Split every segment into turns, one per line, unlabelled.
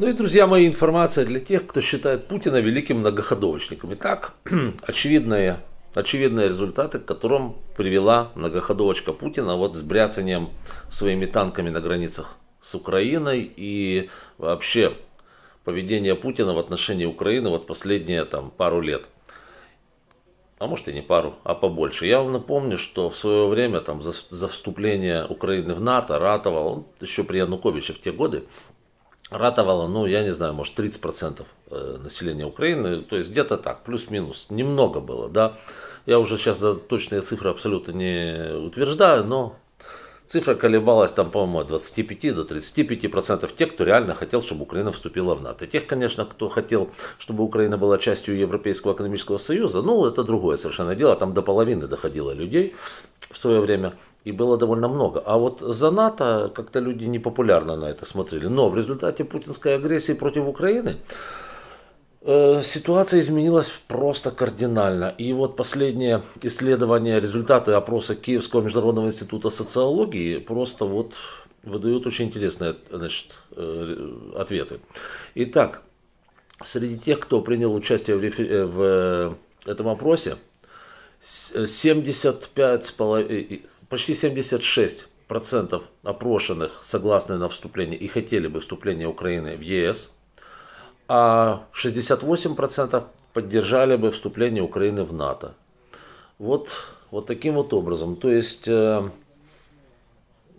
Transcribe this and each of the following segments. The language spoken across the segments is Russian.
Ну и, друзья мои, информация для тех, кто считает Путина великим многоходовочником. Итак, очевидные, очевидные результаты, к которым привела многоходовочка Путина вот с бряцанием своими танками на границах с Украиной и вообще поведение Путина в отношении Украины вот последние там пару лет. А может и не пару, а побольше. Я вам напомню, что в свое время там за, за вступление Украины в НАТО ратовал, он еще при Януковиче в те годы, ратовало, ну, я не знаю, может, 30% э, населения Украины, то есть где-то так, плюс-минус, немного было, да. Я уже сейчас за точные цифры абсолютно не утверждаю, но цифра колебалась там, по-моему, от 25 до 35 процентов тех, кто реально хотел, чтобы Украина вступила в НАТО. Тех, конечно, кто хотел, чтобы Украина была частью Европейского экономического союза, ну, это другое совершенно дело, там до половины доходило людей в свое время – и было довольно много. А вот за НАТО как-то люди непопулярно на это смотрели. Но в результате путинской агрессии против Украины э, ситуация изменилась просто кардинально. И вот последнее исследование, результаты опроса Киевского международного института социологии просто вот выдают очень интересные значит, э, ответы. Итак, среди тех, кто принял участие в, рефер... Э, в этом опросе, 75,5 почти 76% опрошенных согласны на вступление и хотели бы вступления Украины в ЕС, а 68% поддержали бы вступление Украины в НАТО. Вот, вот таким вот образом. То есть э,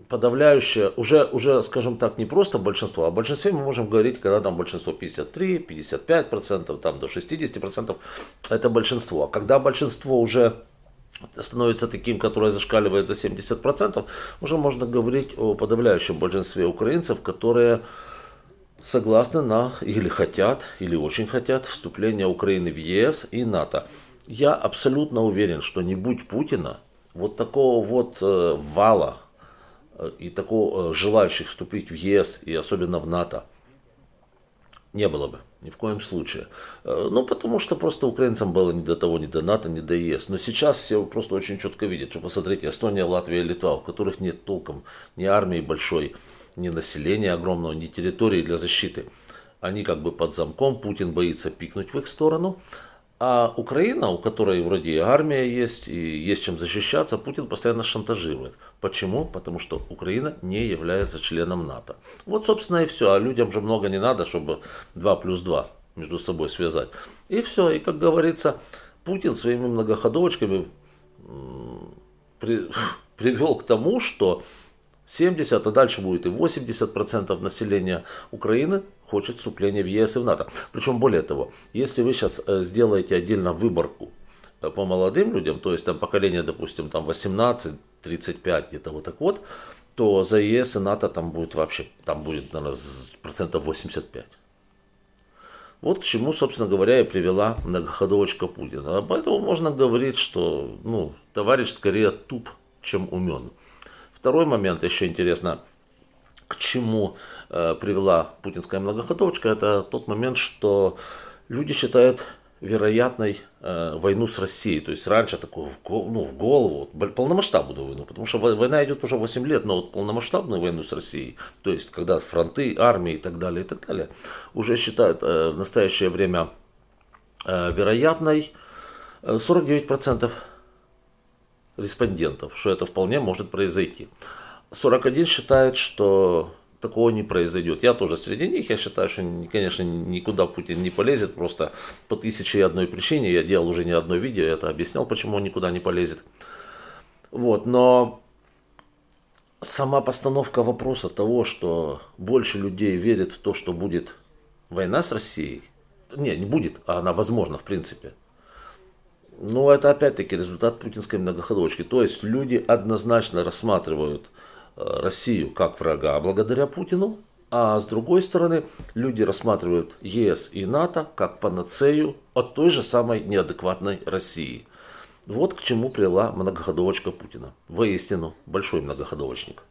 подавляющее, уже, уже, скажем так, не просто большинство, а о большинстве мы можем говорить, когда там большинство 53, 55 процентов, там до 60 процентов, это большинство. А когда большинство уже становится таким, которое зашкаливает за 70%, уже можно говорить о подавляющем большинстве украинцев, которые согласны на или хотят, или очень хотят вступление Украины в ЕС и НАТО. Я абсолютно уверен, что не будь Путина, вот такого вот э, вала э, и такого э, желающих вступить в ЕС и особенно в НАТО – не было бы, ни в коем случае. Э, ну, потому что просто украинцам было не до того, не до НАТО, не до ЕС. Но сейчас все просто очень четко видят, что посмотрите, Эстония, Латвия, Литва, у которых нет толком ни армии большой, ни населения огромного, ни территории для защиты. Они как бы под замком, Путин боится пикнуть в их сторону, а Украина, у которой вроде и армия есть, и есть чем защищаться, Путин постоянно шантажирует. Почему? Потому что Украина не является членом НАТО. Вот, собственно, и все. А людям же много не надо, чтобы 2 плюс 2 между собой связать. И все. И, как говорится, Путин своими многоходовочками привел к тому, что 70, а дальше будет и 80% населения Украины хочет вступления в ЕС и в НАТО. Причем более того, если вы сейчас э, сделаете отдельно выборку э, по молодым людям, то есть там поколение, допустим, там 18-35 где-то вот так вот, то за ЕС и НАТО там будет вообще, там будет, наверное, процентов 85. Вот к чему, собственно говоря, и привела многоходовочка Путина. Поэтому можно говорить, что ну, товарищ скорее туп, чем умен. Второй момент еще интересно, к чему э, привела путинская многоходовочка, это тот момент, что люди считают вероятной э, войну с Россией. То есть раньше такую в, ну, в голову, полномасштабную войну, потому что война идет уже 8 лет, но вот полномасштабную войну с Россией, то есть когда фронты, армии и так далее, и так далее, уже считают э, в настоящее время э, вероятной э, процентов респондентов, что это вполне может произойти. 41 считает, что такого не произойдет. Я тоже среди них, я считаю, что, конечно, никуда Путин не полезет, просто по тысяче и одной причине, я делал уже не одно видео, я это объяснял, почему он никуда не полезет. Вот, но сама постановка вопроса того, что больше людей верит в то, что будет война с Россией, не, не будет, а она возможна в принципе, ну, это опять-таки результат путинской многоходовочки. То есть люди однозначно рассматривают э, Россию как врага благодаря Путину, а с другой стороны, люди рассматривают ЕС и НАТО как панацею от той же самой неадекватной России. Вот к чему привела многоходовочка Путина. Воистину, большой многоходовочник.